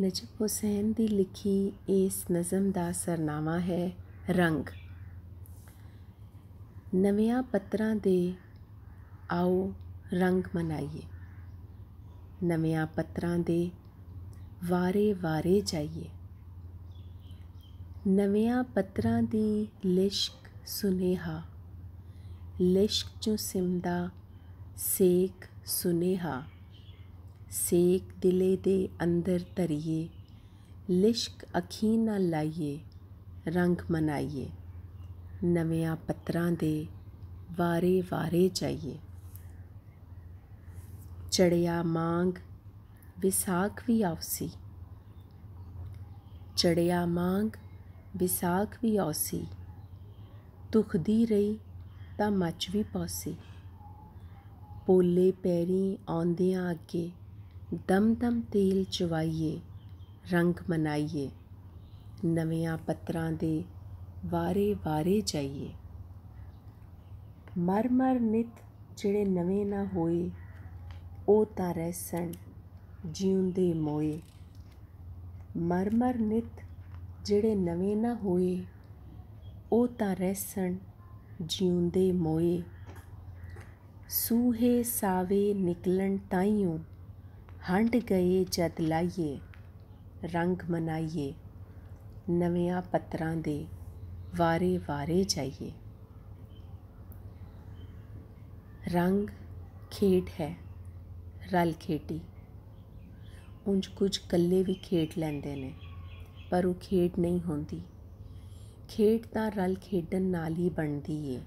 ਨਜਮ ਹੁਸੈਨ ਦੀ ਲਿਖੀ ਇਸ ਨਜ਼ਮ ਦਾ ਸਰਨਾਮਾ ਹੈ ਰੰਗ ਨਵਿਆਂ ਪੱਤਰਾਂ ਦੇ ਆਓ ਰੰਗ ਮਨਾਈਏ ਨਵਿਆਂ ਪੱਤਰਾਂ ਦੇ ਵਾਰੇ ਵਾਰੇ ਜਾਈਏ ਨਵਿਆਂ ਪੱਤਰਾਂ ਦੀ ਲਿਸ਼ਕ ਸੁਨੇਹਾ ਲਿਸ਼ਕ ਚੋਂ ਸਿਮਦਾ ਸੇਕ ਸੁਨੇਹਾ ਸੇਕ ਦਿਲੇ ਦੇ ਅੰਦਰ ਧਰੀਏ ਲਿਸ਼ਕ ਅੱਖੀਂ ਨਾ ਲਾਈਏ ਰੰਗ ਮਨਾਈਏ ਨਵਿਆਂ ਪੱਤਰਾਂ ਦੇ ਵਾਰੇ ਵਾਰੇ ਜਾਈਏ ਚੜਿਆ ਮੰਗ ਵਿਸਾਖ ਵੀ ਆਉਸੀ ਚੜਿਆ ਮੰਗ ਵਿਸਾਖ ਵੀ ਆਉਸੀ ਤੁਖਦੀ ਰਹੀ ਤਾਂ ਮੱਚ ਵੀ ਪੌਸੀ ਪੋਲੇ ਪੈਰੀ ਆਉਂਦਿਆਂ ਅੱਗੇ ਦਮ ਦਮ ਤੇਲ ਚਵਾਈਏ ਰੰਗ ਮਨਾਈਏ ਨਵਿਆਂ ਪੱਤਰਾਂ ਦੇ ਵਾਰੇ ਵਾਰੇ ਜਾਈਏ ਮਰ ਮਰ ਨਿਤ ਜਿਹੜੇ ਨਵੇਂ ਨਾ ਹੋਏ ਉਹ ਤਾਂ ਰਹਿਸਣ ਜਿਉਂਦੇ ਮੋਏ ਮਰ ਮਰ ਨਿਤ ਜਿਹੜੇ ਨਵੇਂ ਨਾ ਹੋਏ ਉਹ ਤਾਂ ਰਹਿਸਣ ਜਿਉਂਦੇ ਮੋਏ ਸੂਹੇ ਸਾਵੇ ਨਿਕਲਣ ਤਾਈਓ ਹੰਡ ਗਏ ਜਦ ਲਾਈਏ ਰੰਗ ਮਨਾਈਏ ਨਵਿਆਂ ਪੱਤਰਾਂ ਦੇ ਵਾਰੇ ਵਾਰੇ ਜਾਈਏ ਰੰਗ ਖੇਡ ਹੈ ਰਲ ਖੇਡੀ ਉਂਝ ਕੁਝ ਕੱਲੇ ਵੀ ਖੇਡ ਲੈਂਦੇ ਨੇ ਪਰ ਉਹ ਖੇਡ ਨਹੀਂ ਹੁੰਦੀ ਖੇਡ ਤਾਂ ਰਲ ਖੇਡਣ ਨਾਲ ਹੀ ਬਣਦੀ ਏ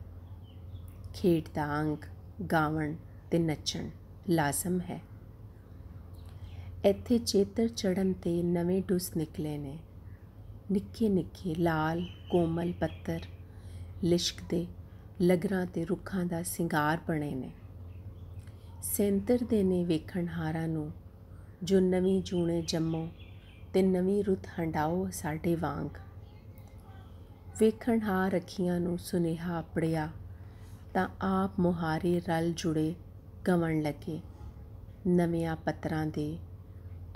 ਖੇਡ ਦਾ ਅੰਗ ਗਾਵਣ ਤੇ ਨੱਚਣ ਲਾਜ਼ਮ ਹੈ ਇੱਥੇ ਚੇਤਰ ਚੜਨ 'ਤੇ ਨਵੇਂ ਡੁੱਸ ਨਿਕਲੇ ਨੇ ਨਿੱਕੇ ਨਿੱਕੇ ਲਾਲ ਕੋਮਲ ਪੱਤਰ ਲਿਸ਼ਕਦੇ ਲਗਰਾਂ ਤੇ ਰੁੱਖਾਂ ਦਾ ਸ਼ਿੰਗਾਰ ਬਣੇ ਨੇ ਸੈਂਤਰ ਦੇ ਨੇ ਵੇਖਣ ਹਾਰਾਂ ਨੂੰ ਜੋ ਨਵੀਂ ਜੂਣੇ ਜੰਮੋ ਤੇ ਨਵੀਂ ਰੁੱਤ ਹੰਡਾਓ ਸਾਡੇ ਵਾਂਗ ਵੇਖਣ ਹਾਰ ਰਖੀਆਂ ਨੂੰ ਸੁਨੇਹਾ ਆਪੜਿਆ ਤਾਂ ਆਪ ਮੁਹਾਰੇ ਰਲ ਜੁੜੇ ਗਵਣ ਲੱਗੇ ਆ ਪੱਤਰਾਂ ਦੇ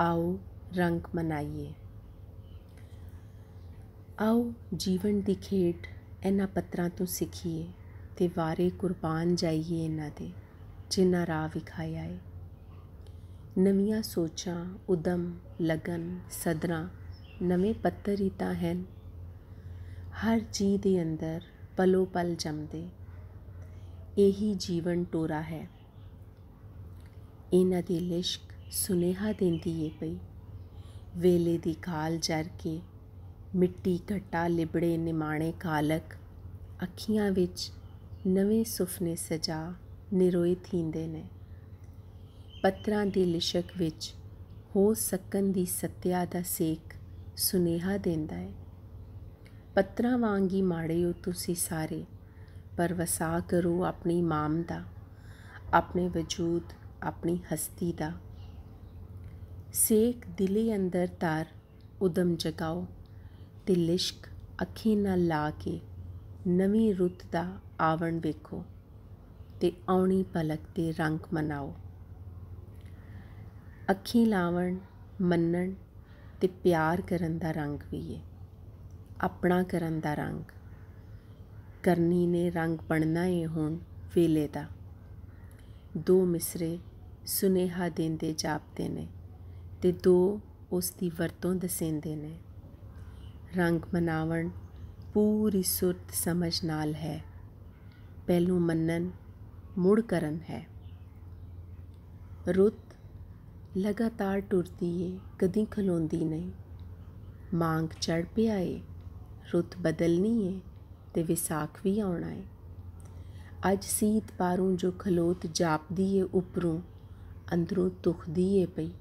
ਆਓ ਰੰਗ ਮਨਾਈਏ ਆਓ ਜੀਵਨ ਦੀ ਖੇਡ ਇਹਨਾਂ ਪੱਤਰਾਂ ਤੋਂ ਸਿੱਖੀਏ ਤੇ ਵਾਰੇ ਕੁਰਬਾਨ ਜਾਈਏ ਇਹਨਾਂ ਦੇ ਜਿਨ੍ਹਾਂ ਰਾਹ ਵਿਖਾਇਆ ਏ ਨਵੀਆਂ ਸੋਚਾਂ ਉਦਮ ਲਗਨ ਸਦਰਾਂ ਨਵੇਂ ਪੱਤਰ ਹੀ ਤਾਂ ਹਨ ਹਰ ਜੀ ਦੇ ਅੰਦਰ ਪਲੋ ਪਲ ਜੰਮਦੇ ਇਹੀ ਜੀਵਨ ਟੋਰਾ ਹੈ ਇਹਨਾਂ ਦੇ ਲਿਸ਼ਕ ਸੁਨੇਹਾ ਦਿੰਦੀ ਏ ਪਈ ਵੇਲੇ ਦੀ ਕਾਲ ਜਰ ਕੇ ਮਿੱਟੀ ਘਟਾ ਲਿਬੜੇ ਨਿਮਾਣੇ ਕਾਲਕ ਅੱਖੀਆਂ ਵਿੱਚ ਨਵੇਂ ਸੁਫਨੇ ਸਜਾ ਨਿਰੋਏ ਥੀਂਦੇ ਨੇ ਪੱਤਰਾਂ ਦੀ ਲਿਸ਼ਕ ਵਿੱਚ ਹੋ ਸਕਣ ਦੀ ਸਤਿਆ ਦਾ ਸੇਕ ਸੁਨੇਹਾ ਦਿੰਦਾ ਹੈ ਪੱਤਰਾਂ ਵਾਂਗੀ ਮਾੜੇ ਹੋ ਤੁਸੀਂ ਸਾਰੇ ਪਰ ਵਸਾ ਕਰੋ ਆਪਣੀ ਮਾਮ ਦਾ ਆਪਣੇ ਵਜੂਦ ਆਪਣੀ ਹਸਤੀ ਦਾ ਸੇਕ ਦਿਲੀ ਅੰਦਰ ਤਾਰ ਉਦਮ ਜਗਾਓ ਤੇ ਲਿਸ਼ਕ ਅੱਖੀ ਨਾਲ ਲਾ ਕੇ ਨਵੀਂ ਰੁੱਤ ਦਾ ਆਵਣ ਵੇਖੋ ਤੇ ਆਉਣੀ ਪਲਕ ਤੇ ਰੰਗ ਮਨਾਓ ਅੱਖੀ ਲਾਵਣ ਮੰਨਣ ਤੇ ਪਿਆਰ ਕਰਨ ਦਾ ਰੰਗ ਵੀ ਏ ਆਪਣਾ ਕਰਨ ਦਾ ਰੰਗ ਕਰਨੀ ਨੇ ਰੰਗ ਬਣਨਾ ਏ ਹੁਣ ਫੇਲੇ ਦਾ ਦੋ ਮਿਸਰੇ ਸੁਨੇਹਾ ਦਿੰਦੇ ਜਾਪਦੇ ਨੇ ਅਤੇ ਦੋ ਉਸ ਦੀ ਵਰਤੋਂ ਦਸੇਂਦੇ ਨੇ ਰੰਗ ਮਨਾਵਣ ਪੂਰੀ ਸੁਰਤ ਸਮਝ ਨਾਲ ਹੈ ਪਹਿਲੂ ਮੰਨਨ ਮੁੜ ਕਰਨ ਹੈ ਰੁੱਤ ਲਗਾਤਾਰ ਟੁਰਦੀ ਏ ਕਦੀ ਖਲੋਂਦੀ ਨਹੀਂ ਮੰਗ ਚੜ ਪਿਆ ਏ ਰੁੱਤ ਬਦਲਣੀ ਏ ਤੇ ਵਿਸਾਖ ਵੀ ਆਉਣਾ ਏ ਅੱਜ ਸੀਤ ਪਾਰੋਂ ਜੋ ਖਲੋਤ ਜਾਪਦੀ ਏ ਉਪਰੋਂ ਅੰਦਰੋਂ ਤੁਖਦੀ ਏ ਪਈ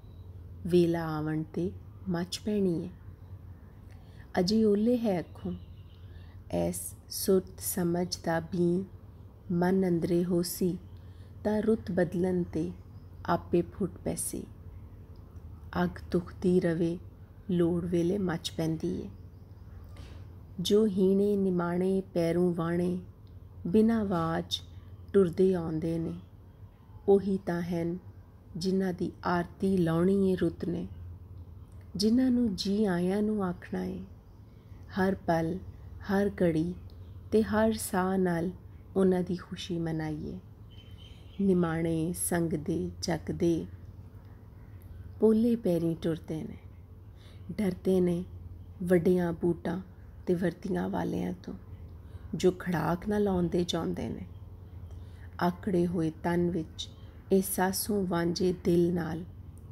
ਵੇਲਾ ਆਵਣ ਤੇ ਮੱਚ ਪੈਣੀ ਹੈ ਅਜੀ ਓਲੇ ਹੈ ਅੱਖੋਂ ਐਸ ਸੁਰਤ ਸਮਝ ਦਾ ਵੀ ਮਨ ਅੰਦਰੇ ਹੋਸੀ ਤਾਂ ਰੁੱਤ ਬਦਲਨ ਤੇ ਆਪੇ ਫੁੱਟ ਪੈਸੀ ਅਗ ਤੁਖਤੀ ਰਵੇ ਲੋੜ ਵੇਲੇ ਮੱਚ ਪੈਂਦੀ ਏ ਜੋ ਹੀਣੇ ਨਿਮਾਣੇ ਪੈਰੋਂ ਵਾਣੇ ਬਿਨਾ ਆਵਾਜ਼ ਟੁਰਦੇ ਆਉਂਦੇ ਨੇ ਉਹੀ ਤਾਂ ਹਨ ਜਿਨ੍ਹਾਂ ਦੀ ਆਰਤੀ ਲਾਉਣੀ ਏ ਰੁੱਤ ਨੇ ਜਿਨ੍ਹਾਂ ਨੂੰ ਜੀ ਆਇਆਂ ਨੂੰ ਆਖਣਾ ਏ ਹਰ ਪਲ ਹਰ ਘੜੀ ਤੇ ਹਰ ਸਾਹ ਨਾਲ ਉਹਨਾਂ ਦੀ ਖੁਸ਼ੀ ਮਨਾਈਏ ਨਿਮਾਣੇ ਸੰਗ ਦੇ ਚੱਕ ਦੇ ਪੋਲੇ ਪੈਰੀ ਟੁਰਦੇ ਨੇ ਡਰਦੇ ਨੇ ਵੱਡਿਆਂ ਬੂਟਾਂ ਤੇ ਵਰਤੀਆਂ ਵਾਲਿਆਂ ਤੋਂ ਜੋ ਖੜਾਕ ਨਾ ਲਾਉਂਦੇ ਜਾਂਦੇ ਨੇ ਆਕੜੇ ਹੋਏ ਤਨ ਵਿੱਚ ਇਹ ਸਾਸੂ ਵਾਂਝੇ ਦਿਲ ਨਾਲ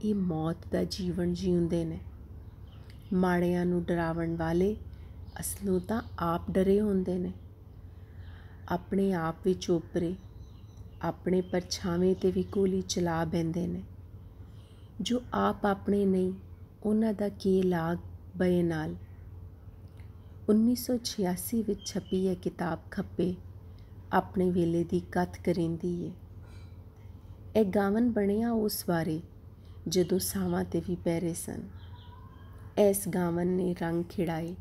ਇਹ ਮੌਤ ਦਾ ਜੀਵਨ ਜੀਉਂਦੇ ਨੇ ਮਾੜਿਆਂ ਨੂੰ ਡਰਾਵਣ ਵਾਲੇ ਅਸਲੋਂ ਤਾਂ ਆਪ ਡਰੇ ਹੁੰਦੇ ਨੇ ਆਪਣੇ ਆਪ ਵਿੱਚ ਉਪਰੇ ਆਪਣੇ ਪਰਛਾਵੇਂ ਤੇ ਵੀ ਕੋਲੀ ਚਲਾ ਬੈਂਦੇ ਨੇ ਜੋ ਆਪ ਆਪਣੇ ਨਹੀਂ ਉਹਨਾਂ ਦਾ ਕੀ ਲਾਗ ਬਏ ਨਾਲ 1986 ਵਿੱਚ ਛਪੀ ਇਹ ਕਿਤਾਬ ਖੱਪੇ ਆਪਣੇ ਵੇਲੇ ਦੀ ਕਥ ਕਰਿੰਦੀ ਏ ਇਹ ਗਾਵਨ ਬਣਿਆ ਉਸ ਵਾਰੇ ਜਦੋਂ ਸਾਵਾਂ ਤੇ ਵੀ ਪੈਰੇ ਸਨ ਐਸ ਗਾਵਨ ਨੇ ਰੰਗ ਖਿੜਾਏ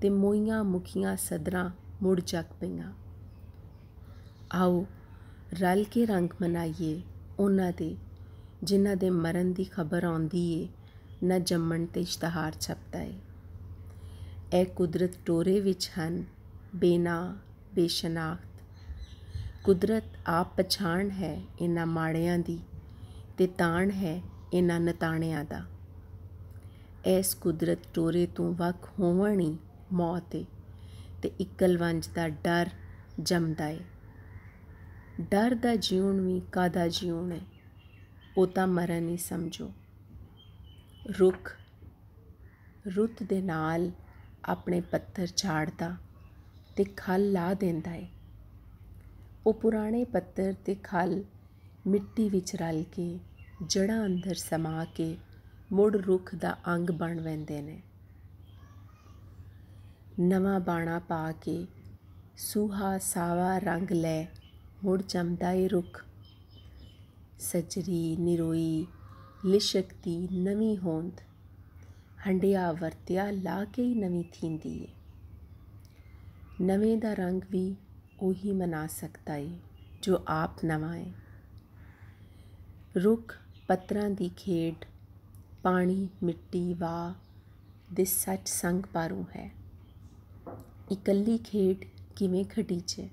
ਤੇ ਮੋਈਆਂ ਮੁਖੀਆਂ ਸਦਰਾਂ ਮੁੜ ਚੱਕ ਪਈਆਂ ਆਓ ਰਲ ਕੇ ਰੰਗ ਮਨਾਈਏ ਉਹਨਾਂ ਦੇ ਜਿਨ੍ਹਾਂ ਦੇ ਮਰਨ ਦੀ ਖਬਰ ਆਉਂਦੀ ਏ ਨਾ ਜੰਮਣ ਤੇ ਇਸ਼ਤਿਹਾਰ ਛਪਦਾ ਏ ਇਹ ਕੁਦਰਤ ਟੋਰੇ ਵਿੱਚ ਹਨ ਬੇਨਾ ਬੇਸ਼ਨਾਖ ਕੁਦਰਤ ਆਪ ਪਛਾਣ ਹੈ ਇਹਨਾਂ ਮਾੜਿਆਂ ਦੀ ਤੇ ਤਾਣ ਹੈ ਇਹਨਾਂ ਨਤਾਣਿਆਂ ਦਾ ਐਸ ਕੁਦਰਤ ਟੋਰੇ ਤੋਂ ਵਕ ਹੋਵਣੀ ਮੌਤ ਏ ਤੇ ਇਕਲਵੰਜ ਦਾ ਡਰ ਜੰਮਦਾ ਏ ਡਰ ਦਾ ਜੀਉਣ ਵੀ ਕਾਦਾ ਜੀਉਣ ਹੈ ਉਹ ਤਾਂ ਮਰਨ ਹੀ ਸਮਝੋ ਰੁੱਖ ਰੁੱਤ ਦੇ ਨਾਲ ਆਪਣੇ ਪੱਥਰ ਛਾੜਦਾ ਤੇ ਖਲ ਲਾ ਦਿੰਦਾ ਏ ਉਹ ਪੁਰਾਣੇ ਪੱਤਰ ਤੇ ਖਲ ਮਿੱਟੀ ਵਿੱਚ ਰਲ ਕੇ ਜੜਾਂ ਅੰਦਰ ਸਮਾ ਕੇ ਮੁੜ ਰੁੱਖ ਦਾ ਅੰਗ ਬਣ ਵੈਂਦੇ ਨੇ ਨਵਾਂ ਬਾਣਾ ਪਾ ਕੇ ਸੂਹਾ ਸਾਵਾ ਰੰਗ ਲੈ ਮੁੜ ਜੰਮਦਾ ਏ ਰੁੱਖ ਸਜਰੀ ਨਿਰੋਈ ਲਿਸ਼ਕਤੀ ਨਵੀਂ ਹੋਂਦ ਹੰਡਿਆ ਵਰਤਿਆ ਲਾ ਕੇ ਹੀ ਨਵੀਂ ਥੀਂਦੀ ਏ ਨਵੇਂ ਦਾ ਰੰਗ ਵੀ ਉਹੀ ਮਨਾ ਸਕਦਾ ਏ ਜੋ ਆਪ ਨਵਾਂ ਏ ਰੁੱਖ ਪੱਤਰਾਂ ਦੀ ਖੇਡ ਪਾਣੀ ਮਿੱਟੀ ਵਾ ਦੇ ਸੱਚ ਸੰਗ ਪਾਰੂ ਹੈ ਇਕੱਲੀ ਖੇਡ ਕਿਵੇਂ ਖਟੀਚੇ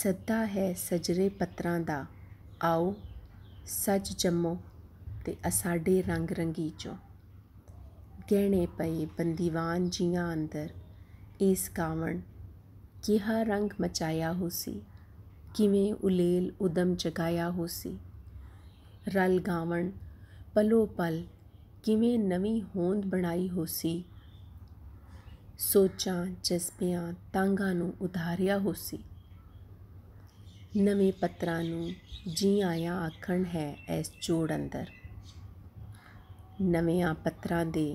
ਸੱਦਾ ਹੈ ਸਜਰੇ ਪੱਤਰਾਂ ਦਾ ਆਓ ਸੱਜ ਜੰਮੋ ਤੇ ਅਸਾਡੇ ਰੰਗ ਰੰਗੀ ਚੋਂ ਗਹਿਣੇ ਪਏ ਬੰਦੀਵਾਨ ਜੀਆਂ ਅੰਦਰ ਇਸ ਕਾਵਣ ਕਿਹਾ ਰੰਗ ਮਚਾਇਆ ਹੋਸੀ ਕਿਵੇਂ ਉਲੇਲ ਉਦਮ ਜਗਾਇਆ ਹੋਸੀ ਰਲ ਗਾਵਣ ਪਲੋ ਪਲ ਕਿਵੇਂ ਨਵੀਂ ਹੋਂਦ ਬਣਾਈ ਹੋਸੀ ਸੋਚਾਂ ਜਜ਼ਬਿਆਂ ਤਾਂਗਾ ਨੂੰ ਉਧਾਰਿਆ ਹੋਸੀ ਨਵੇਂ ਪੱਤਰਾਂ ਨੂੰ ਜੀ ਆਇਆ ਆਖਣ ਹੈ ਐਸ ਜੋੜ ਅੰਦਰ ਨਵਿਆਂ ਪੱਤਰਾਂ ਦੇ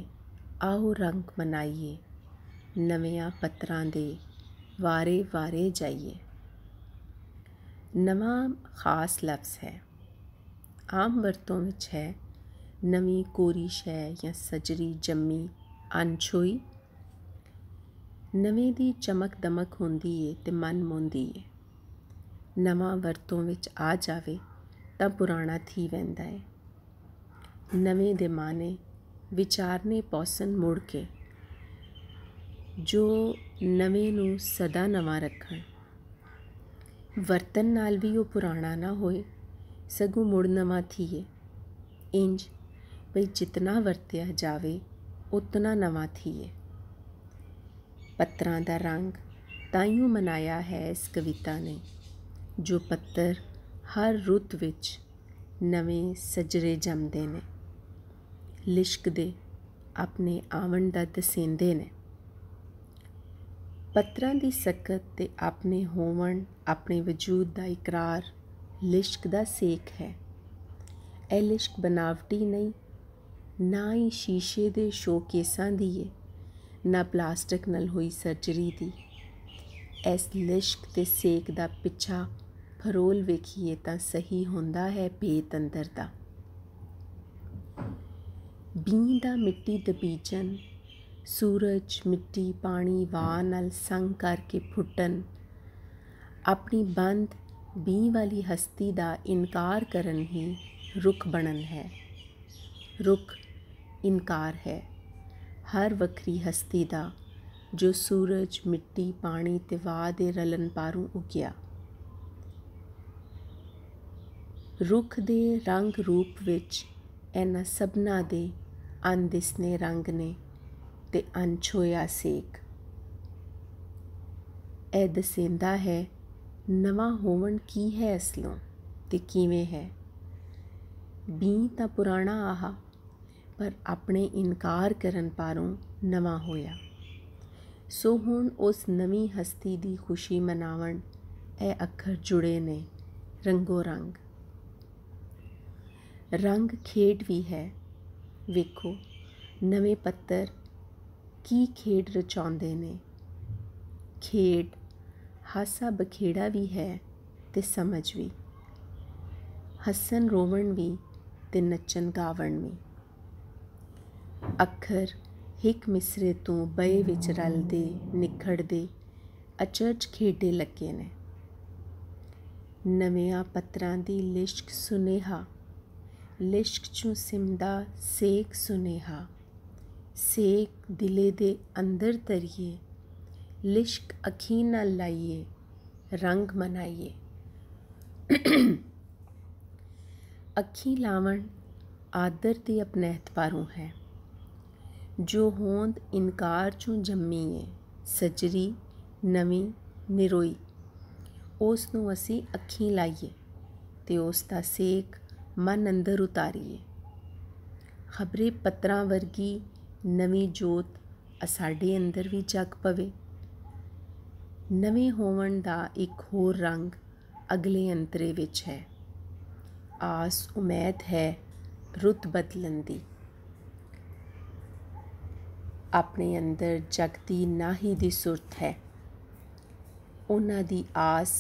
ਆਓ ਰੰਗ ਮਨਾਈਏ ਨਵਿਆਂ ਪੱਤਰਾਂ ਦੇ ਵਾਰੇ ਵਾਰੇ ਜਾਈਏ ਨਵਾਂ ਖਾਸ ਲਫ਼ਜ਼ ਹੈ ਆਮ ਵਰਤੋਂ ਵਿੱਚ ਹੈ ਨਵੀਂ ਕੋਰੀ ਸ਼ੈ ਜਾਂ ਸਜਰੀ ਜੰਮੀ ਅਨਛੋਈ ਨਵੇਂ ਦੀ ਚਮਕ ਦਮਕ ਹੁੰਦੀ ਏ ਤੇ ਮਨ ਮੋਂਦੀ ਏ ਨਵਾਂ ਵਰਤੋਂ ਵਿੱਚ ਆ ਜਾਵੇ ਤਾਂ ਪੁਰਾਣਾ ਥੀ ਵੈਂਦਾ ਏ ਨਵੇਂ ਦੇ ਮਾਨੇ ਵਿਚਾਰਨੇ ਪੌਸਨ ਮੁੜ ਕੇ ਜੋ ਨਵੇਂ ਨੂੰ ਸਦਾ ਨਵਾਂ ਰੱਖਣ ਵਰਤਨ ਨਾਲ ਵੀ ਉਹ ਪੁਰਾਣਾ ਨਾ ਹੋਏ ਸਗੋਂ ਮੁੜ ਨਵਾਂ ਥੀਏ ਇੰਜ ਭਈ ਜਿਤਨਾ ਵਰਤਿਆ ਜਾਵੇ ਉਤਨਾ ਨਵਾਂ ਥੀਏ ਪੱਤਰਾਂ ਦਾ ਰੰਗ ਤਾਈਓ ਮਨਾਇਆ ਹੈ ਇਸ ਕਵਿਤਾ ਨੇ ਜੋ ਪੱਤਰ ਹਰ ਰੁੱਤ ਵਿੱਚ ਨਵੇਂ ਸਜਰੇ ਜੰਮਦੇ ਨੇ ਲਿਸ਼ਕਦੇ ਆਪਣੇ ਆਵਣ ਦਾ ਦਸੇਂਦੇ ਨੇ ਪੱਤਰਾਂ ਦੀ ਸਕਤ ਤੇ ਆਪਣੇ ਹੋਵਣ ਆਪਣੇ ਵਜੂਦ ਦਾ ਇਕਰਾਰ ਲਿਸ਼ਕ ਦਾ ਸੇਖ ਹੈ ਇਹ ਲਿਸ਼ਕ ਬਨਾਵਟੀ ਨਹੀਂ ਨਾ ਹੀ ਸ਼ੀਸ਼ੇ ਦੇ ਸ਼ੋਕੇਸਾਂ ਦੀ ਏ ਨਾ ਪਲਾਸਟਿਕ ਨਾਲ ਹੋਈ ਸਰਜਰੀ ਦੀ ਇਸ ਲਿਸ਼ਕ ਤੇ ਸੇਖ ਦਾ ਪਿੱਛਾ ਫਰੋਲ ਵੇਖੀਏ ਤਾਂ ਸਹੀ ਹੁੰਦਾ ਹੈ ਪੇਤ ਅੰਦਰ ਦਾ ਬੀਂ ਦਾ ਮਿੱਟੀ ਦਬੀਜਨ ਸੂਰਜ ਮਿੱਟੀ ਪਾਣੀ ਵਾਹ ਨਾਲ ਸੰਗ ਕਰਕੇ ਫੁੱਟਣ ਆਪਣੀ ਬੰਦ ਬੀ ਵਾਲੀ ਹਸਤੀ ਦਾ ਇਨਕਾਰ ਕਰਨ ਹੀ ਰੁਖ ਬਣਨ ਹੈ ਰੁਖ ਇਨਕਾਰ ਹੈ ਹਰ ਵੱਖਰੀ ਹਸਤੀ ਦਾ ਜੋ ਸੂਰਜ ਮਿੱਟੀ ਪਾਣੀ ਤੇ ਵਾਹ ਦੇ ਰਲਨ ਪਾਰੂ ਉਗਿਆ ਰੁਖ ਦੇ ਰੰਗ ਰੂਪ ਵਿੱਚ ਇਹਨਾਂ ਸਭਨਾ ਦੇ ਅੰਦਿਸਨੇ ਰੰਗ ਨੇ ਤੇ ਅੰਸ਼ ਹੋਇਆ ਸੇਕ ਇਹ ਦਸੇਂਦਾ ਹੈ ਨਵਾਂ ਹੋਵਣ ਕੀ ਹੈ ਅਸਲੋਂ ਤੇ ਕਿਵੇਂ ਹੈ ਬੀ ਤਾਂ ਪੁਰਾਣਾ ਆਹਾ ਪਰ ਆਪਣੇ ਇਨਕਾਰ ਕਰਨ ਪਾਰੋਂ ਨਵਾਂ ਹੋਇਆ ਸੋ ਹੁਣ ਉਸ ਨਵੀਂ ਹਸਤੀ ਦੀ ਖੁਸ਼ੀ ਮਨਾਵਣ ਇਹ ਅੱਖਰ ਜੁੜੇ ਨੇ ਰੰਗੋ ਰੰਗ ਰੰਗ ਖੇਡ ਵੀ ਹੈ ਵੇਖੋ ਨਵੇਂ ਪੱਤਰ ਕੀ ਖੇਡ ਰਚਾਉਂਦੇ ਨੇ ਖੇਡ ਹਾਸਾ ਬਖੇੜਾ ਵੀ ਹੈ ਤੇ ਸਮਝ ਵੀ ਹੱਸਣ ਰੋਵਣ ਵੀ ਤੇ ਨੱਚਣ ਗਾਵਣ ਵੀ ਅੱਖਰ ਇੱਕ ਮਿਸਰੇ ਤੋਂ ਬਏ ਵਿੱਚ ਰਲਦੇ ਨਿਖੜਦੇ ਅਚਰਜ ਖੇਡੇ ਲੱਗੇ ਨੇ ਨਵਿਆਂ ਪੱਤਰਾਂ ਦੀ ਲਿਸ਼ਕ ਸੁਨੇਹਾ ਲਿਸ਼ਕ ਚੋਂ ਸਿਮਦਾ ਸੇਕ ਸੁਨੇਹਾ ਸੇਕ ਦਿਲੇ ਦੇ ਅੰਦਰ ਤਰੀਏ ਲਿਸ਼ਕ ਅੱਖੀ ਨਾ ਲਾਈਏ ਰੰਗ ਮਨਾਈਏ ਅੱਖੀ ਲਾਵਣ ਆਦਰ ਤੇ ਅਪਨਹਿਤ ਪਾਰੂ ਹੈ ਜੋ ਹੋਂਦ ਇਨਕਾਰ ਚੋਂ ਜੰਮੀ ਹੈ ਸਜਰੀ ਨਵੀਂ ਨਿਰੋਈ ਉਸ ਨੂੰ ਅਸੀਂ ਅੱਖੀ ਲਾਈਏ ਤੇ ਉਸ ਦਾ ਸੇਕ ਮਨ ਅੰਦਰ ਉਤਾਰੀਏ ਖਬਰੇ ਪਤਰਾ ਵਰਗੀ ਨਵੀਂ ਜੋਤ ਸਾਡੇ ਅੰਦਰ ਵੀ ਜਗ ਪਵੇ ਨਵੇਂ ਹੋਵਣ ਦਾ ਇੱਕ ਹੋਰ ਰੰਗ ਅਗਲੇ ਅੰਤਰੇ ਵਿੱਚ ਹੈ ਆਸ ਉਮੀਦ ਹੈ ਰੁੱਤ ਬਦਲਣ ਦੀ ਆਪਣੇ ਅੰਦਰ ਜਗਤੀ ਨਾਹੀ ਦੀ ਸੁਰਤ ਹੈ ਉਹਨਾਂ ਦੀ ਆਸ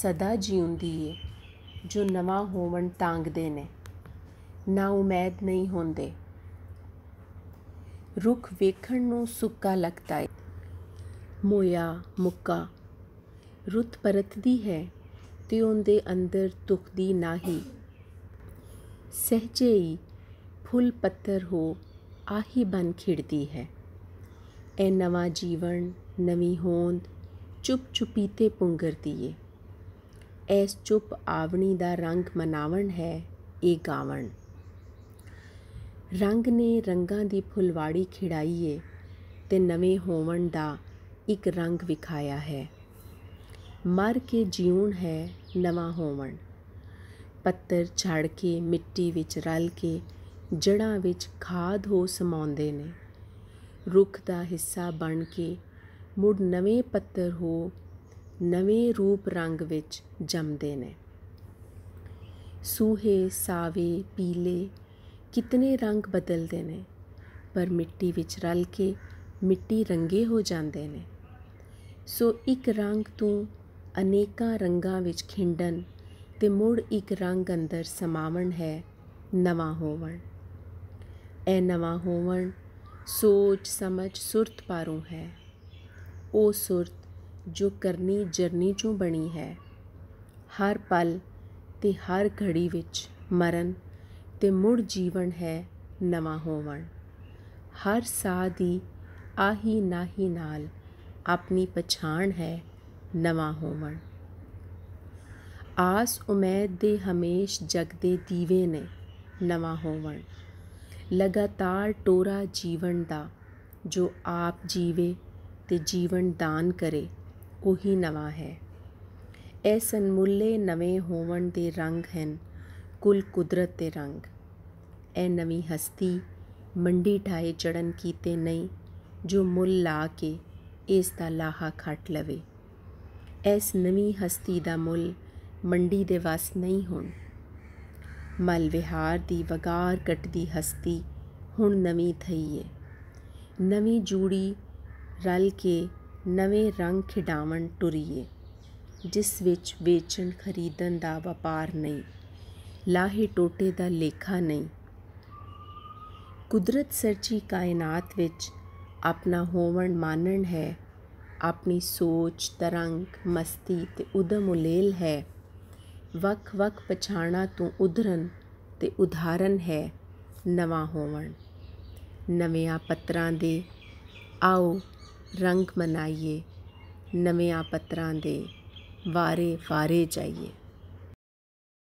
ਸਦਾ ਜੀਉਂਦੀ ਏ ਜੋ ਨਵਾਂ ਹੋਵਣ ਤਾਂਗਦੇ ਨੇ ਨਾ ਉਮੀਦ ਨਹੀਂ ਹੁੰਦੇ ਰੁੱਖ ਵੇਖਣ ਨੂੰ ਸੁੱਕਾ ਲੱਗਦਾ ਏ ਮੋਇਆ ਮੁੱਕਾ ਰੁੱਤ ਪਰਤਦੀ ਹੈ ਤੇ ਉਹਦੇ ਅੰਦਰ ਤੁਖਦੀ ਨਾਹੀ ਸਹਜੇਈ ਫੁੱਲ ਪੱਤਰ ਹੋ ਆਹੀ ਬਨ ਖਿੜਦੀ ਹੈ ਐ ਨਵਾਂ ਜੀਵਨ ਨਵੀਂ ਹੋਂਦ ਚੁੱਪ ਚੁਪੀਤੇ ਪੁੰਗਰਦੀ ਏ ਐਸ ਚੁੱਪ ਆਵਣੀ ਦਾ ਰੰਗ ਮਨਾਵਣ ਹੈ ਇਹ ਗਾਵਣ ਰੰਗ ਨੇ ਰੰਗਾਂ ਦੀ ਫੁਲਵਾੜੀ ਖਿੜਾਈ ਏ ਤੇ ਨਵੇਂ ਹੋਵਣ ਦਾ ਇੱਕ ਰੰਗ ਵਿਖਾਇਆ ਹੈ ਮਰ ਕੇ ਜੀਉਣ ਹੈ ਨਵਾਂ ਹੋਵਣ ਪੱਤਰ ਛੜ ਕੇ ਮਿੱਟੀ ਵਿੱਚ ਰਲ ਕੇ ਜੜਾਂ ਵਿੱਚ ਖਾਦ ਹੋ ਸਮਾਉਂਦੇ ਨੇ ਰੁੱਖ ਦਾ ਹਿੱਸਾ ਬਣ ਕੇ ਮੁੜ ਨਵੇਂ ਪੱਤਰ ਹੋ ਨਵੇਂ ਰੂਪ ਰੰਗ ਵਿੱਚ ਜੰਮਦੇ ਨੇ ਸੂਹੇ ਸਾਵੇ ਪੀਲੇ ਕਿਤਨੇ ਰੰਗ ਬਦਲਦੇ ਨੇ ਪਰ ਮਿੱਟੀ ਵਿੱਚ ਰਲ ਕੇ ਮਿੱਟੀ ਰੰਗੇ ਹੋ ਜਾਂਦੇ ਨੇ ਸੋ ਇੱਕ ਰੰਗ ਤੋਂ ਅਨੇਕਾਂ ਰੰਗਾਂ ਵਿੱਚ ਖਿੰਡਣ ਤੇ ਮੁੜ ਇੱਕ ਰੰਗ ਅੰਦਰ ਸਮਾਵਣ ਹੈ ਨਵਾਂ ਹੋਵਣ ਇਹ ਨਵਾਂ ਹੋਵਣ ਸੋਚ ਸਮਝ ਸੁਰਤ ਪਾਰੋਂ ਹੈ ਉਹ ਸੁਰਤ ਜੋ ਕਰਨੀ ਜਰਨੀ ਚੋਂ ਬਣੀ ਹੈ ਹਰ ਪਲ ਤੇ ਹਰ ਘੜੀ ਵਿੱਚ ਮਰਨ ਤੇ ਮੁੜ ਜੀਵਨ ਹੈ ਨਵਾਂ ਹੋਵਣ ਹਰ ਸਾਹ ਦੀ ਆਹੀ ਨਾਹੀ ਨਾਲ ਆਪਣੀ ਪਛਾਣ ਹੈ ਨਵਾਂ ਹੋਵਣ ਆਸ ਉਮੀਦ ਦੇ ਹਮੇਸ਼ ਜਗਦੇ ਦੀਵੇ ਨੇ ਨਵਾਂ ਹੋਵਣ ਲਗਾਤਾਰ ਟੋਰਾ ਜੀਵਨ ਦਾ ਜੋ ਆਪ ਜੀਵੇ ਤੇ ਜੀਵਨ ਦਾਨ ਕਰੇ ਉਹੀ ਨਵਾਂ ਹੈ ਐਸਨ ਮੁੱਲੇ ਨਵੇਂ ਹੋਵਣ ਦੇ ਰੰਗ ਹਨ ਕੁਲ ਕੁਦਰਤ ਦੇ ਰੰਗ ਐ ਨਵੀਂ ਹਸਤੀ ਮੰਡੀ ਢਾਏ ਚੜਨ ਕੀਤੇ ਨਹੀਂ ਜੋ ਮੁੱਲ ਲਾ ਕੇ ਇਸ ਦਾ ਲਾਹਾ ਖੱਟ ਲਵੇ ਐਸ ਨਵੀਂ ਹਸਤੀ ਦਾ ਮੁੱਲ ਮੰਡੀ ਦੇ ਵਸ ਨਹੀਂ ਹੁਣ ਮਲ ਵਿਹਾਰ ਦੀ ਵਗਾਰ ਕੱਟਦੀ ਹਸਤੀ ਹੁਣ ਨਵੀਂ ਥਈ ਏ ਨਵੀਂ ਜੂੜੀ ਰਲ ਕੇ ਨਵੇਂ ਰੰਗ ਖਿਡਾਵਣ ਟੁਰੀਏ ਜਿਸ ਵਿੱਚ ਵੇਚਣ ਖਰੀਦਣ ਦਾ ਵਪਾਰ ਨਹੀਂ ਲਾਹੇ ਟੋਟੇ ਦਾ ਲੇਖਾ ਨਹੀਂ ਕੁਦਰਤ ਸਰਜੀ ਕਾਇਨਾਤ ਵਿੱਚ ਆਪਣਾ ਹੋਵਣ ਮਾਨਣ ਹੈ ਆਪਣੀ ਸੋਚ ਤਰੰਗ ਮਸਤੀ ਤੇ ਉਦਮ ਉਲੇਲ ਹੈ ਵਕ ਵਕ ਪਛਾਣਾ ਤੋਂ ਉਧਰਨ ਤੇ ਉਧਾਰਨ ਹੈ ਨਵਾਂ ਹੋਵਣ ਨਵੇਂ ਪੱਤਰਾਂ ਦੇ ਆਓ ਰੰਗ ਮਨਾਈਏ ਨਵੇਂ ਪੱਤਰਾਂ ਦੇ ਵਾਰੇ ਫਾਰੇ ਜਾਈਏ